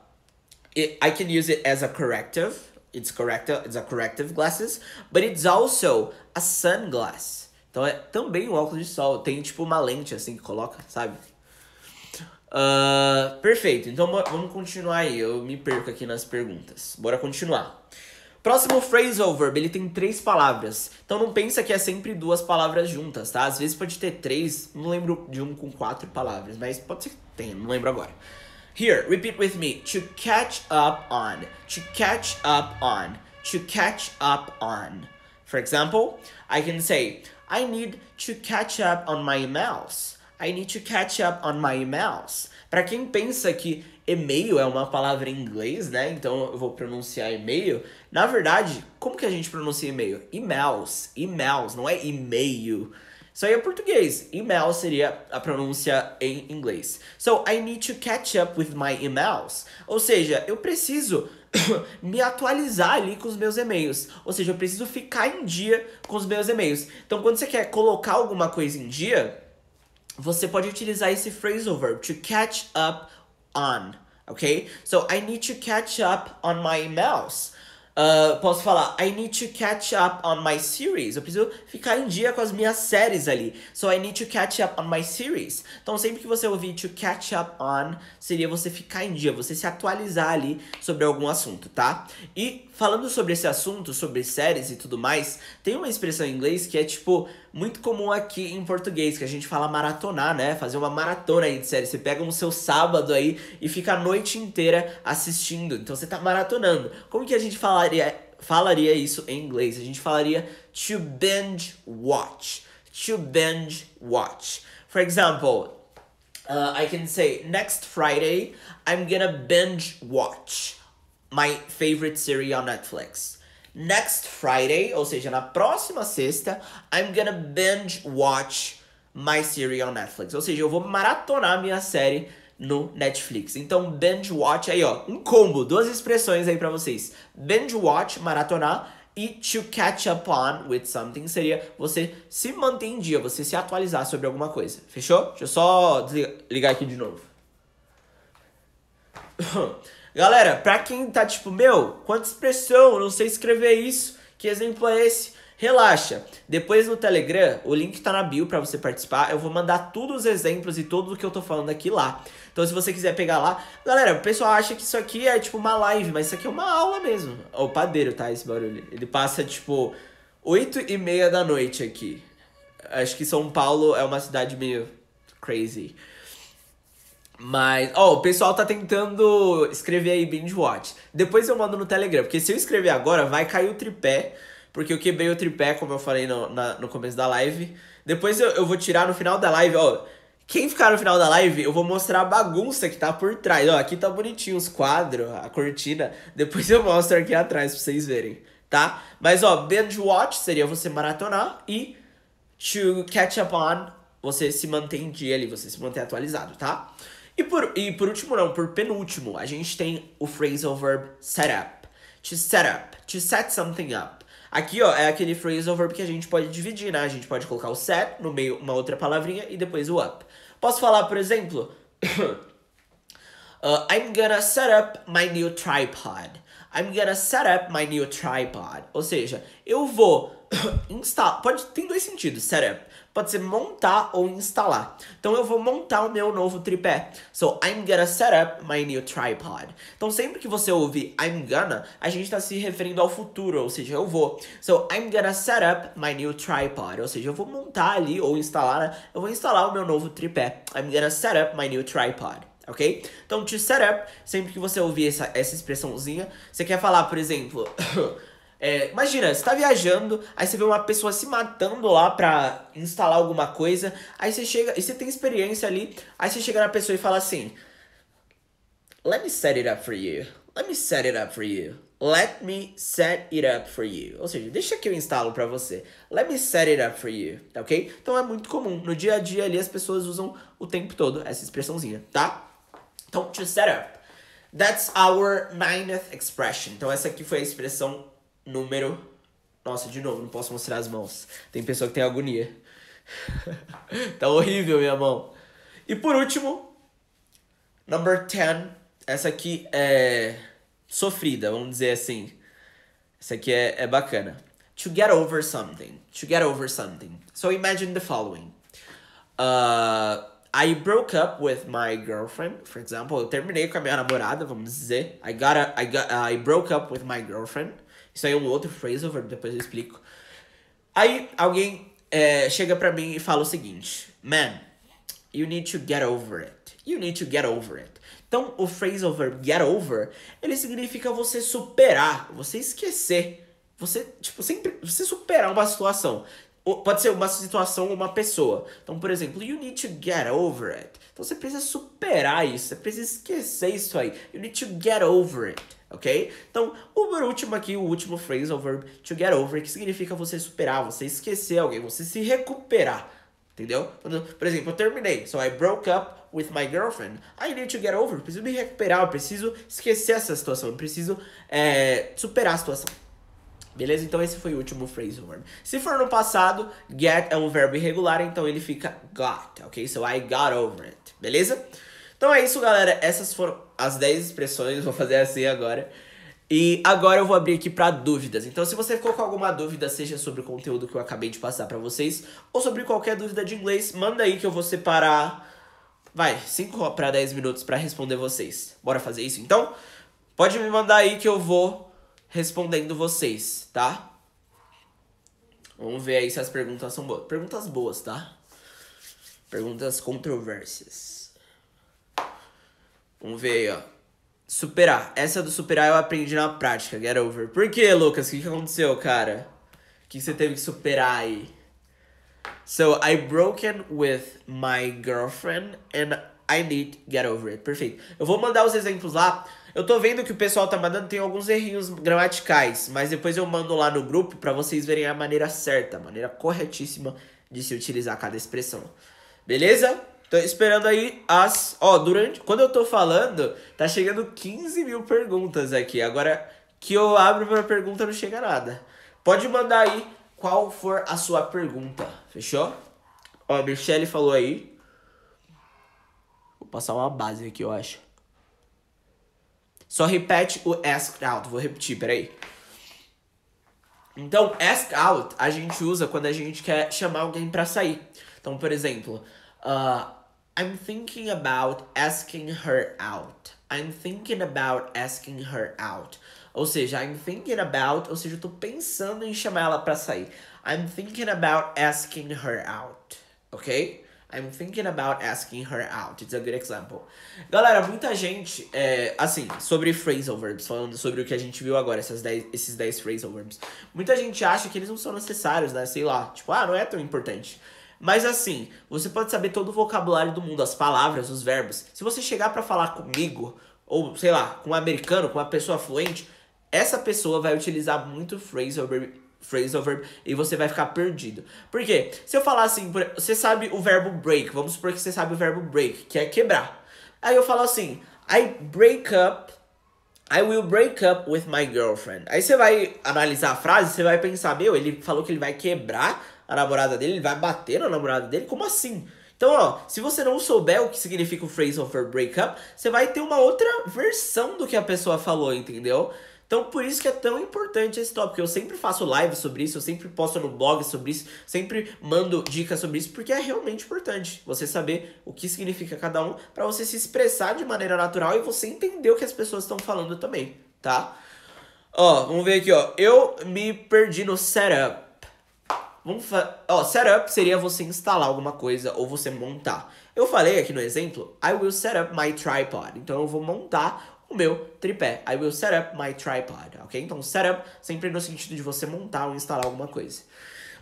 it, I can use it as a corrective. It's corrective, it's a corrective glasses, but it's also a sunglass. Então é também um óculos de sol, tem tipo uma lente assim que coloca, sabe? Uh, perfeito, então vamos continuar aí, eu me perco aqui nas perguntas. Bora continuar. Próximo phrasal verb, ele tem três palavras. Então não pensa que é sempre duas palavras juntas, tá? Às vezes pode ter três, não lembro de um com quatro palavras, mas pode ser que tenha, não lembro agora. Here, repeat with me. To catch up on. To catch up on. To catch up on. For example, I can say, I need to catch up on my emails. I need to catch up on my emails. Para quem pensa que e-mail é uma palavra em inglês, né? Então eu vou pronunciar e-mail. Na verdade, como que a gente pronuncia e-mail? Emails, emails, não é e-mail. Isso aí é português. Email seria a pronúncia em inglês. So, I need to catch up with my emails. Ou seja, eu preciso me atualizar ali com os meus e-mails. Ou seja, eu preciso ficar em dia com os meus e-mails. Então, quando você quer colocar alguma coisa em dia, você pode utilizar esse phrasal verb to catch up on, ok? So, I need to catch up on my emails. Ah, posso falar, I need to catch up on my series. Eu preciso ficar em dia com as minhas séries ali. So I need to catch up on my series. Então sempre que você ouvir to catch up on, seria você ficar em dia, você se atualizar ali sobre algum assunto, tá? E Falando sobre esse assunto, sobre séries e tudo mais, tem uma expressão em inglês que é tipo muito comum aqui em português, que a gente fala maratonar, né? Fazer uma maratona aí de séries. Você pega um seu sábado aí e fica a noite inteira assistindo. Então você tá maratonando. Como que a gente falaria, falaria isso em inglês? A gente falaria to binge watch. To binge watch. For example, uh, I can say next Friday I'm gonna binge watch. My Favorite Series on Netflix. Next Friday, ou seja, na próxima sexta, I'm gonna binge watch My Series on Netflix. Ou seja, eu vou maratonar minha série no Netflix. Então, binge watch aí, ó, um combo, duas expressões aí para vocês. Binge watch, maratonar e to catch up on with something seria você se manter em dia, você se atualizar sobre alguma coisa. Fechou? Deixa eu só ligar aqui de novo. Galera, pra quem tá tipo, meu, quanta expressão, não sei escrever isso, que exemplo é esse? Relaxa. Depois no Telegram, o link tá na bio para você participar. Eu vou mandar todos os exemplos e tudo o que eu tô falando aqui lá. Então se você quiser pegar lá, galera, o pessoal acha que isso aqui é tipo uma live, mas isso aqui é uma aula mesmo. Ó, o padeiro tá esse barulho. Ele passa tipo 8 e meia da noite aqui. Acho que São Paulo é uma cidade meio crazy. Mas, ó, oh, o pessoal tá tentando escrever aí binge watch. Depois eu mando no Telegram, porque se eu escrever agora vai cair o tripé, porque eu quebrei o tripé, como eu falei no, na, no começo da live. Depois eu, eu vou tirar no final da live, ó. Oh, quem ficar no final da live, eu vou mostrar a bagunça que tá por trás. Ó, oh, aqui tá bonitinho os quadros, a cortina. Depois eu mostro aqui atrás pra vocês verem, tá? Mas, ó, binge watch seria você maratonar e to catch up on, você se mantém em dia ali, você se mantém atualizado, tá? E por, e por último, não, por penúltimo, a gente tem o phrasal verb set up. To set up, to set something up. Aqui, ó, é aquele phrasal verb que a gente pode dividir, né? A gente pode colocar o set no meio, uma outra palavrinha e depois o up. Posso falar, por exemplo, uh, I'm gonna set up my new tripod. I'm gonna set up my new tripod. Ou seja, eu vou instalar. Pode, tem dois sentidos, set up pode ser montar ou instalar. Então eu vou montar o meu novo tripé. So I'm gonna set up my new tripod. Então sempre que você ouvir I'm gonna, a gente está se referindo ao futuro, ou seja, eu vou. So I'm gonna set up my new tripod, ou seja, eu vou montar ali ou instalar, eu vou instalar o meu novo tripé. I'm gonna set up my new tripod ok? Então, to set up, sempre que você ouvir essa, essa expressãozinha, você quer falar, por exemplo, É, imagina, você tá viajando, aí você vê uma pessoa se matando lá pra instalar alguma coisa, aí você chega, e você tem experiência ali, aí você chega na pessoa e fala assim: Let me set it up for you. Let me set it up for you. Let me set it up for you. Ou seja, deixa que eu instalo para você. Let me set it up for you, tá ok? Então é muito comum. No dia a dia ali as pessoas usam o tempo todo essa expressãozinha, tá? Então, to set up. That's our ninth expression. Então essa aqui foi a expressão número. Nossa, de novo, não posso mostrar as mãos. Tem pessoa que tem agonia. tá horrível minha mão. E por último, number 10. Essa aqui é sofrida, vamos dizer assim. Essa aqui é, é bacana. To get over something. To get over something. So imagine the following. Uh, I broke up with my girlfriend, for example. Eu terminei com a minha namorada, vamos dizer. I, got a, I, got, uh, I broke up with my girlfriend. Isso aí é um outro over depois eu explico. Aí alguém é, chega pra mim e fala o seguinte: Man, you need to get over it. You need to get over it. Então, o phrasal verb get over, ele significa você superar, você esquecer. Você, tipo, sempre você superar uma situação. Ou, pode ser uma situação ou uma pessoa. Então, por exemplo, you need to get over it. Então, você precisa superar isso, você precisa esquecer isso aí. You need to get over it ok? Então, o por último aqui, o último phrase o verbo to get over, que significa você superar, você esquecer alguém, você se recuperar, entendeu? Por exemplo, eu terminei, so I broke up with my girlfriend, I need to get over, preciso me recuperar, eu preciso esquecer essa situação, eu preciso é, superar a situação. Beleza? Então esse foi o último phrasal verb. Se for no passado, get é um verbo irregular, então ele fica got, ok? So I got over it, beleza? Então é isso, galera. Essas foram as 10 expressões. Vou fazer assim agora. E agora eu vou abrir aqui para dúvidas. Então, se você ficou com alguma dúvida, seja sobre o conteúdo que eu acabei de passar para vocês, ou sobre qualquer dúvida de inglês, manda aí que eu vou separar, vai, 5 para 10 minutos para responder vocês. Bora fazer isso então? Pode me mandar aí que eu vou respondendo vocês, tá? Vamos ver aí se as perguntas são boas. Perguntas boas, tá? Perguntas controversas. Vamos ver aí, ó. Superar. Essa do superar eu aprendi na prática, get over. Por que, Lucas? O que, aconteceu, cara? O que, que você teve que superar aí? So, I broken with my girlfriend and I need get over it. Perfeito. Eu vou mandar os exemplos lá. Eu tô vendo que o pessoal tá mandando, tem alguns errinhos gramaticais, mas depois eu mando lá no grupo para vocês verem a maneira certa, a maneira corretíssima de se utilizar cada expressão. Beleza? Tô esperando aí as. Ó, durante. Quando eu tô falando, tá chegando 15 mil perguntas aqui. Agora que eu abro pra pergunta, não chega nada. Pode mandar aí qual for a sua pergunta, fechou? Ó, a Michelle falou aí. Vou passar uma base aqui, eu acho. Só repete o ask out. Vou repetir, peraí. Então, ask out a gente usa quando a gente quer chamar alguém para sair. Então, por exemplo, uh, I'm thinking about asking her out. I'm thinking about asking her out. Ou seja, I'm thinking about, ou seja, eu tô pensando em chamar ela para sair. I'm thinking about asking her out, ok? I'm thinking about asking her out. It's a good example. Galera, muita gente, é, assim, sobre phrasal verbs, falando sobre o que a gente viu agora, essas dez, esses 10 phrasal verbs. Muita gente acha que eles não são necessários, né? Sei lá, tipo, ah, não é tão importante. Mas assim, você pode saber todo o vocabulário do mundo, as palavras, os verbos. Se você chegar para falar comigo, ou sei lá, com um americano, com uma pessoa fluente, essa pessoa vai utilizar muito phrasal verb, phrasal verb e você vai ficar perdido. Por quê? Se eu falar assim, você sabe o verbo break, vamos supor que você sabe o verbo break, que é quebrar. Aí eu falo assim, I break up I will break up with my girlfriend. Aí você vai analisar a frase, você vai pensar, meu, ele falou que ele vai quebrar a namorada dele, ele vai bater na namorada dele, como assim? Então, ó, se você não souber o que significa o phrase for breakup, você vai ter uma outra versão do que a pessoa falou, entendeu? Então, por isso que é tão importante esse tópico. Eu sempre faço live sobre isso, eu sempre posto no blog sobre isso, sempre mando dicas sobre isso, porque é realmente importante você saber o que significa cada um para você se expressar de maneira natural e você entender o que as pessoas estão falando também, tá? Ó, vamos ver aqui, ó. Eu me perdi no setup. Vamos fazer Ó, setup seria você instalar alguma coisa ou você montar. Eu falei aqui no exemplo, I will set up my tripod. Então eu vou montar o meu tripé. I will set up my tripod, ok? Então setup sempre no sentido de você montar ou instalar alguma coisa.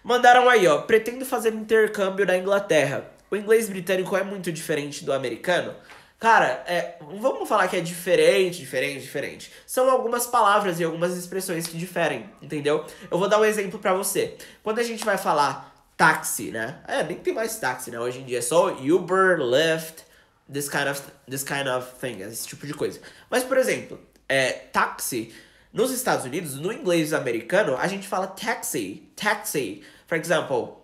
Mandaram aí, ó, pretendo fazer intercâmbio na Inglaterra. O inglês britânico é muito diferente do americano? Cara, é, vamos falar que é diferente, diferente, diferente. São algumas palavras e algumas expressões que diferem, entendeu? Eu vou dar um exemplo para você. Quando a gente vai falar táxi, né? É, nem tem mais táxi, né? Hoje em dia é só Uber, Lyft, this kind of, this kind of thing, esse tipo de coisa. Mas, por exemplo, é, táxi, nos Estados Unidos, no inglês americano, a gente fala taxi, taxi. For example,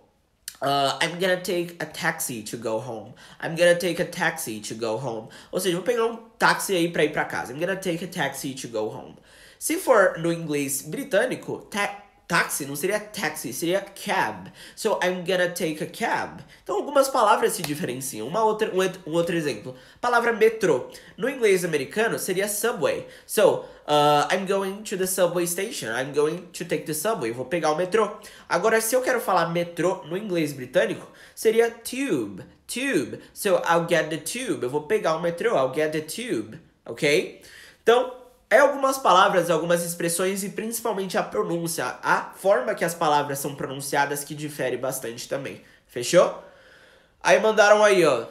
Uh, I'm gonna take a taxi to go home. I'm gonna take a taxi to go home. Ou seja, vou pegar um táxi aí pra ir pra casa. I'm gonna take a taxi to go home. Se for no inglês britânico, ta táxi não seria taxi, seria cab. So I'm gonna take a cab. Então algumas palavras se diferenciam. Uma outra, um, um outro exemplo. Palavra metrô. No inglês americano seria subway. So uh, I'm going to the subway station. I'm going to take the subway. Vou pegar o metrô. Agora se eu quero falar metrô no inglês britânico, seria tube. Tube. So I'll get the tube. Eu vou pegar o metrô. I'll get the tube. Ok? Então é algumas palavras, algumas expressões e principalmente a pronúncia, a forma que as palavras são pronunciadas que difere bastante também. Fechou? Aí mandaram aí, ó.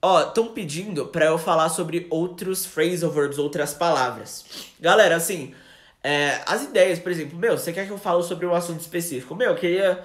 Ó, estão pedindo para eu falar sobre outros phrasal verbs, outras palavras. Galera, assim, é, as ideias, por exemplo, meu, você quer que eu fale sobre um assunto específico? Meu, eu queria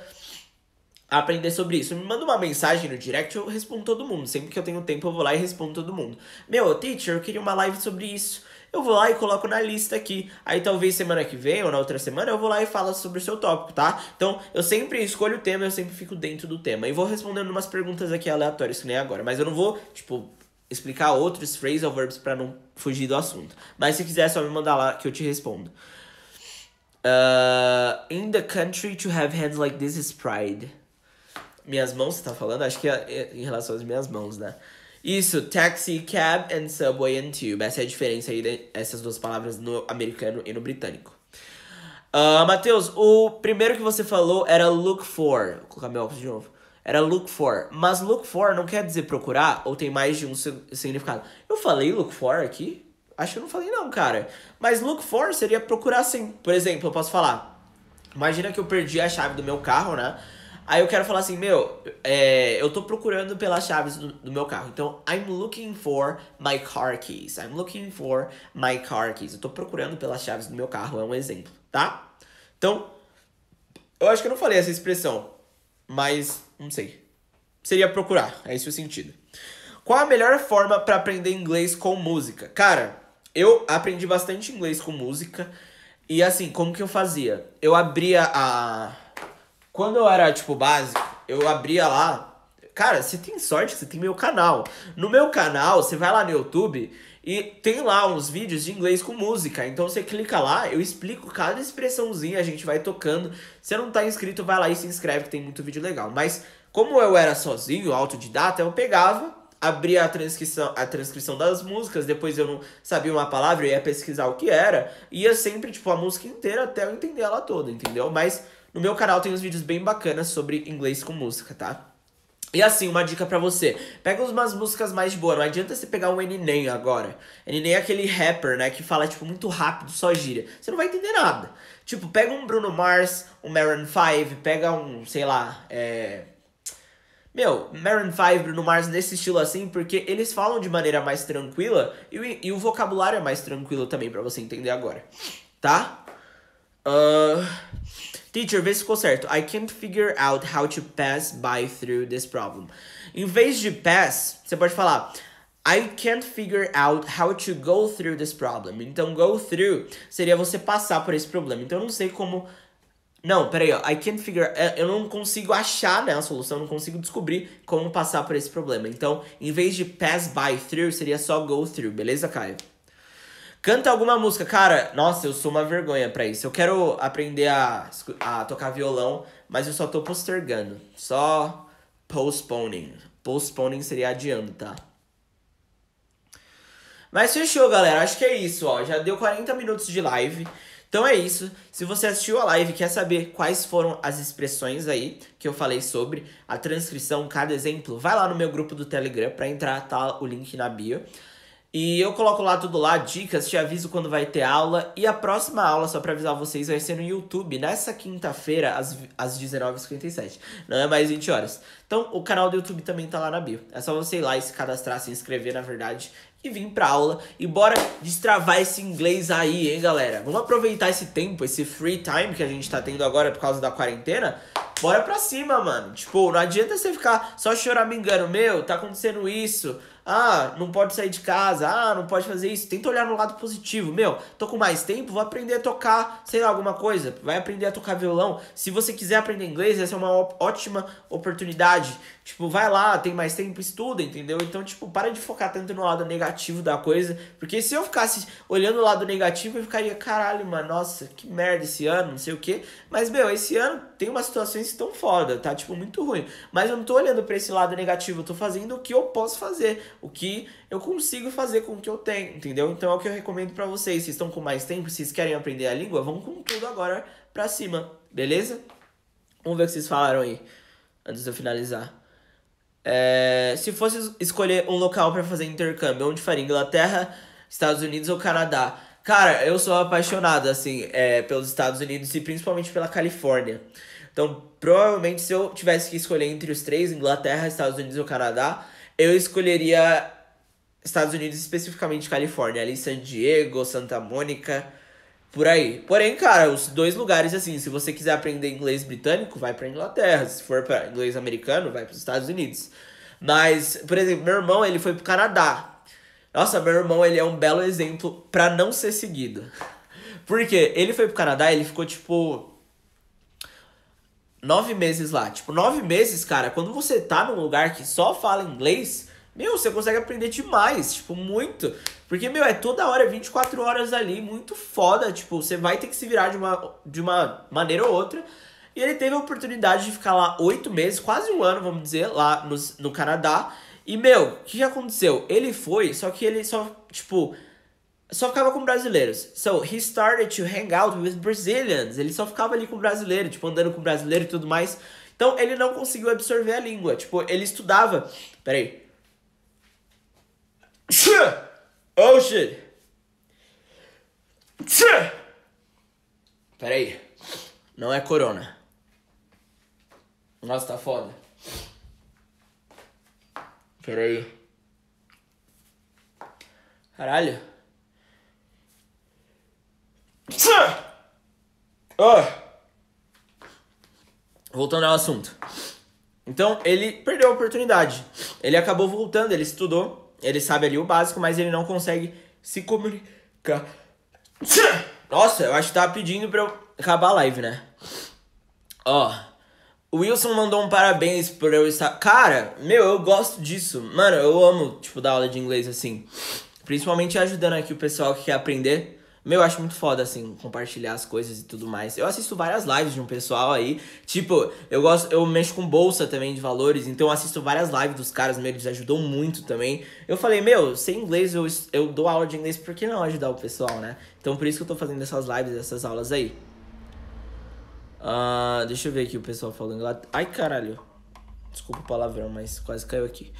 aprender sobre isso. Me manda uma mensagem no direct, eu respondo todo mundo. Sempre que eu tenho tempo, eu vou lá e respondo todo mundo. Meu, teacher, eu queria uma live sobre isso. Eu vou lá e coloco na lista aqui. Aí talvez semana que vem ou na outra semana eu vou lá e falo sobre o seu tópico, tá? Então eu sempre escolho o tema, eu sempre fico dentro do tema. E vou respondendo umas perguntas aqui aleatórias, que nem agora. Mas eu não vou, tipo, explicar outros phrasal verbs para não fugir do assunto. Mas se quiser, é só me mandar lá que eu te respondo. Uh, in the country to have hands like this is pride. Minhas mãos, você tá falando? Acho que é, é em relação às minhas mãos, né? Isso, taxi, cab and subway and tube. Essa é a diferença aí dessas duas palavras no americano e no britânico. Uh, Matheus, o primeiro que você falou era look for. Vou colocar meu óculos de novo. Era look for. Mas look for não quer dizer procurar ou tem mais de um significado. Eu falei look for aqui? Acho que eu não falei não, cara. Mas look for seria procurar sim. Por exemplo, eu posso falar. Imagina que eu perdi a chave do meu carro, né? Aí eu quero falar assim, meu, é, eu tô procurando pelas chaves do, do, meu carro. Então, I'm looking for my car keys. I'm looking for my car keys. Eu tô procurando pelas chaves do meu carro, é um exemplo, tá? Então, eu acho que eu não falei essa expressão, mas não sei. Seria procurar, é esse o sentido. Qual a melhor forma para aprender inglês com música? Cara, eu aprendi bastante inglês com música. E assim, como que eu fazia? Eu abria a quando eu era, tipo, básico, eu abria lá. Cara, você tem sorte que você tem meu canal. No meu canal, você vai lá no YouTube e tem lá uns vídeos de inglês com música. Então você clica lá, eu explico cada expressãozinha, a gente vai tocando. Se não tá inscrito, vai lá e se inscreve, que tem muito vídeo legal. Mas como eu era sozinho, autodidata, eu pegava, abria a transcrição, a transcrição das músicas, depois eu não sabia uma palavra, eu ia pesquisar o que era, ia sempre, tipo, a música inteira até eu entender ela toda, entendeu? Mas no meu canal tem uns vídeos bem bacanas sobre inglês com música, tá? E assim, uma dica para você. Pega umas músicas mais de boa. Não adianta você pegar um Eminem agora. Eminem é aquele rapper, né? Que fala, tipo, muito rápido, só gira Você não vai entender nada. Tipo, pega um Bruno Mars, um Maroon 5, pega um, sei lá, é... Meu, Maroon 5, Bruno Mars nesse estilo assim, porque eles falam de maneira mais tranquila e o, e o vocabulário é mais tranquilo também para você entender agora. Tá? Ahn... Uh... Teacher, vê se ficou certo. I can't figure out how to pass by through this problem. Em vez de pass, você pode falar I can't figure out how to go through this problem. Então, go through seria você passar por esse problema. Então, eu não sei como... Não, peraí, ó. I can't figure... É, eu não consigo achar, né, a solução. Eu não consigo descobrir como passar por esse problema. Então, em vez de pass by through, seria só go through. Beleza, Caio? Canta alguma música. Cara, nossa, eu sou uma vergonha para isso. Eu quero aprender a, a tocar violão, mas eu só tô postergando. Só postponing. Postponing seria adiando, tá? Mas fechou, galera. Acho que é isso, ó. Já deu 40 minutos de live. Então é isso. Se você assistiu a live e quer saber quais foram as expressões aí que eu falei sobre, a transcrição, cada exemplo, vai lá no meu grupo do Telegram para entrar, tá o link na bio. E eu coloco lá tudo lá, dicas, te aviso quando vai ter aula. E a próxima aula, só pra avisar vocês, vai ser no YouTube, nessa quinta-feira, às, às 19h57. Não é mais 20 horas. Então, o canal do YouTube também tá lá na bio. É só você ir lá e se cadastrar, se inscrever, na verdade, e vir pra aula. E bora destravar esse inglês aí, hein, galera? Vamos aproveitar esse tempo, esse free time que a gente tá tendo agora por causa da quarentena. Bora pra cima, mano. Tipo, não adianta você ficar só choramingando. Meu, tá acontecendo isso ah, não pode sair de casa. Ah, não pode fazer isso. Tenta olhar no lado positivo. Meu, tô com mais tempo, vou aprender a tocar, sei lá, alguma coisa. Vai aprender a tocar violão. Se você quiser aprender inglês, essa é uma ótima oportunidade. Tipo, vai lá, tem mais tempo, estuda, entendeu? Então, tipo, para de focar tanto no lado negativo da coisa. Porque se eu ficasse olhando o lado negativo, eu ficaria, caralho, mano, nossa, que merda esse ano, não sei o quê. Mas, meu, esse ano tem umas situações que estão foda, tá? Tipo, muito ruim. Mas eu não tô olhando para esse lado negativo, eu tô fazendo o que eu posso fazer, o que eu consigo fazer com o que eu tenho, entendeu? Então é o que eu recomendo para vocês. Vocês estão com mais tempo, vocês querem aprender a língua, vão com tudo agora pra cima, beleza? Vamos ver o que vocês falaram aí, antes de eu finalizar. É, se fosse escolher um local para fazer intercâmbio, onde faria? Inglaterra, Estados Unidos ou Canadá? Cara, eu sou apaixonado, assim, é, pelos Estados Unidos e principalmente pela Califórnia. Então, provavelmente, se eu tivesse que escolher entre os três, Inglaterra, Estados Unidos ou Canadá, eu escolheria Estados Unidos, especificamente Califórnia, ali San Diego, Santa Mônica, por aí. Porém, cara, os dois lugares, assim, se você quiser aprender inglês britânico, vai pra Inglaterra. Se for para inglês americano, vai para os Estados Unidos. Mas, por exemplo, meu irmão, ele foi pro Canadá. Nossa, meu irmão, ele é um belo exemplo para não ser seguido. Porque ele foi pro Canadá, ele ficou tipo nove meses lá. Tipo, nove meses, cara, quando você tá num lugar que só fala inglês, meu, você consegue aprender demais, tipo, muito. Porque, meu, é toda hora, 24 horas ali, muito foda. Tipo, você vai ter que se virar de uma, de uma maneira ou outra. E ele teve a oportunidade de ficar lá oito meses, quase um ano, vamos dizer, lá no, no Canadá. E, meu, o que aconteceu? Ele foi, só que ele só, tipo, só ficava com brasileiros. So he started to hang out with Brazilians. Ele só ficava ali com brasileiro, tipo andando com brasileiro e tudo mais. Então ele não conseguiu absorver a língua. Tipo, ele estudava. Peraí. Oh shit. Peraí. Não é corona. Nossa, tá foda. Peraí. Caralho. Voltando ao assunto. Então, ele perdeu a oportunidade. Ele acabou voltando, ele estudou, ele sabe ali o básico, mas ele não consegue se comunicar. Nossa, eu acho que tava pedindo pra eu acabar a live, né? Ó. O Wilson mandou um parabéns por eu estar. Cara, meu, eu gosto disso. Mano, eu amo, tipo, dar aula de inglês assim. Principalmente ajudando aqui o pessoal que quer aprender. Meu, eu acho muito foda, assim, compartilhar as coisas e tudo mais. Eu assisto várias lives de um pessoal aí. Tipo, eu gosto, eu mexo com bolsa também de valores, então eu assisto várias lives dos caras, meu, eles ajudam muito também. Eu falei, meu, sem inglês eu, eu dou aula de inglês, por que não ajudar o pessoal, né? Então por isso que eu tô fazendo essas lives, essas aulas aí. Uh, deixa eu ver aqui o pessoal falando lá. Ai, caralho. Desculpa o palavrão, mas quase caiu aqui.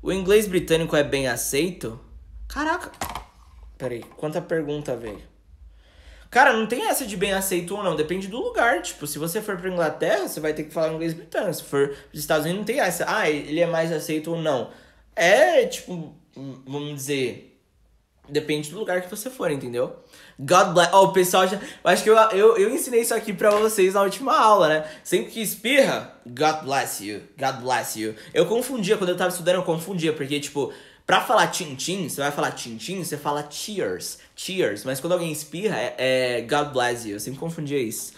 O inglês britânico é bem aceito? Caraca. Peraí, quanta pergunta, velho. Cara, não tem essa de bem aceito ou não, depende do lugar. Tipo, se você for pra Inglaterra, você vai ter que falar inglês britânico. Se for pros Estados Unidos, não tem essa. Ah, ele é mais aceito ou não. É, tipo, vamos dizer. Depende do lugar que você for, entendeu? God bless. Ó, oh, o pessoal já. Eu acho que eu, eu, eu ensinei isso aqui pra vocês na última aula, né? Sempre que espirra, God bless you, God bless you. Eu confundia, quando eu tava estudando, eu confundia, porque, tipo, Pra falar tintim, você vai falar tintim, você fala cheers. Cheers. Mas quando alguém espirra, é, é, God bless you. Eu sempre confundia isso.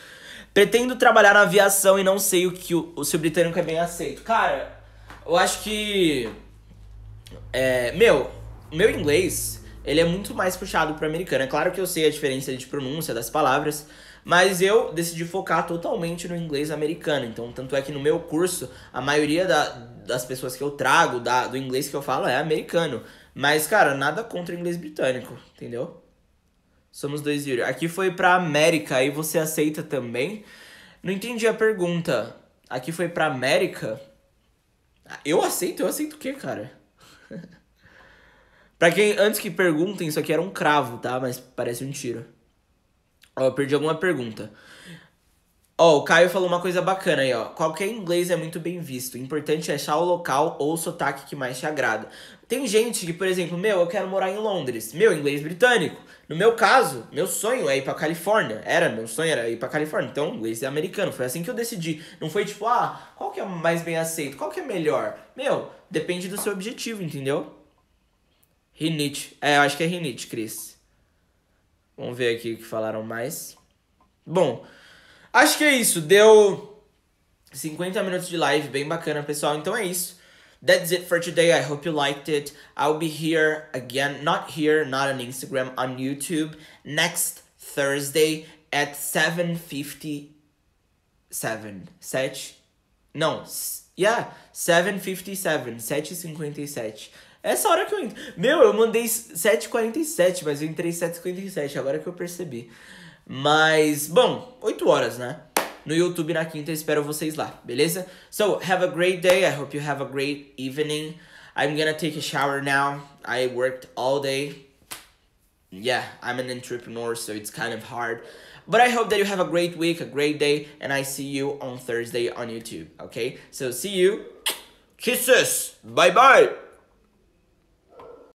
Pretendo trabalhar na aviação e não sei o que o, seu britânico é bem aceito. Cara, eu acho que. É, meu, meu inglês, ele é muito mais puxado pro americano. É claro que eu sei a diferença de pronúncia das palavras, mas eu decidi focar totalmente no inglês americano. Então, tanto é que no meu curso, a maioria da, das pessoas que eu trago, da, do inglês que eu falo, é americano. Mas, cara, nada contra o inglês britânico, entendeu? Somos dois Yuri. Aqui foi pra América aí você aceita também? Não entendi a pergunta. Aqui foi pra América? Eu aceito, eu aceito o quê, cara? pra quem, antes que perguntem, isso aqui era um cravo, tá? Mas parece um tiro. Ó, eu perdi alguma pergunta. Ó, o Caio falou uma coisa bacana aí, ó. Qualquer inglês é muito bem visto. O importante é achar o local ou o sotaque que mais te agrada. Tem gente que, por exemplo, meu, eu quero morar em Londres. Meu, inglês britânico. No meu caso, meu sonho é ir pra Califórnia. Era, meu sonho era ir pra Califórnia. Então, inglês é americano. Foi assim que eu decidi. Não foi tipo, ah, qual que é mais bem aceito? Qual que é melhor? Meu, depende do seu objetivo, entendeu? Rinite. É, eu acho que é rinite, Cris. Vamos ver aqui o que falaram mais. Bom, acho que é isso. Deu 50 minutos de live, bem bacana, pessoal. Então é isso. That's it for today. I hope you liked it. I'll be here again, not here, not on Instagram, on YouTube next Thursday at 7:57. 7. Não, yeah, 7:57, 7:57. Essa hora que eu entro. Meu, eu mandei 7h47, mas eu entrei 7h57, agora que eu percebi. Mas, bom, 8 horas, né? No YouTube na quinta, espero vocês lá, beleza? So, have a great day. I hope you have a great evening. I'm gonna take a shower now. I worked all day. Yeah, I'm an entrepreneur, so it's kind of hard. But I hope that you have a great week, a great day, and I see you on Thursday on YouTube, okay? So see you. Kisses. Bye bye.